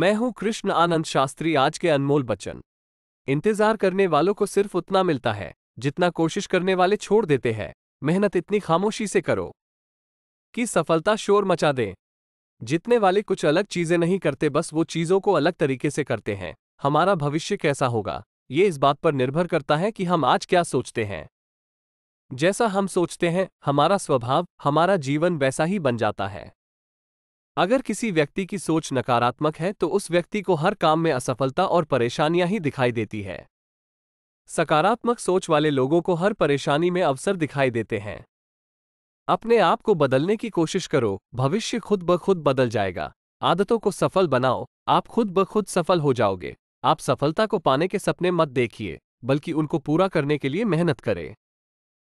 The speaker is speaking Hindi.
मैं हूं कृष्ण आनंद शास्त्री आज के अनमोल बच्चन इंतजार करने वालों को सिर्फ उतना मिलता है जितना कोशिश करने वाले छोड़ देते हैं मेहनत इतनी खामोशी से करो कि सफलता शोर मचा दे जितने वाले कुछ अलग चीजें नहीं करते बस वो चीजों को अलग तरीके से करते हैं हमारा भविष्य कैसा होगा ये इस बात पर निर्भर करता है कि हम आज क्या सोचते हैं जैसा हम सोचते हैं हमारा स्वभाव हमारा जीवन वैसा ही बन जाता है अगर किसी व्यक्ति की सोच नकारात्मक है तो उस व्यक्ति को हर काम में असफलता और परेशानियां ही दिखाई देती है सकारात्मक सोच वाले लोगों को हर परेशानी में अवसर दिखाई देते हैं अपने आप को बदलने की कोशिश करो भविष्य खुद ब खुद बदल जाएगा आदतों को सफल बनाओ आप खुद ब खुद सफल हो जाओगे आप सफलता को पाने के सपने मत देखिए बल्कि उनको पूरा करने के लिए मेहनत करें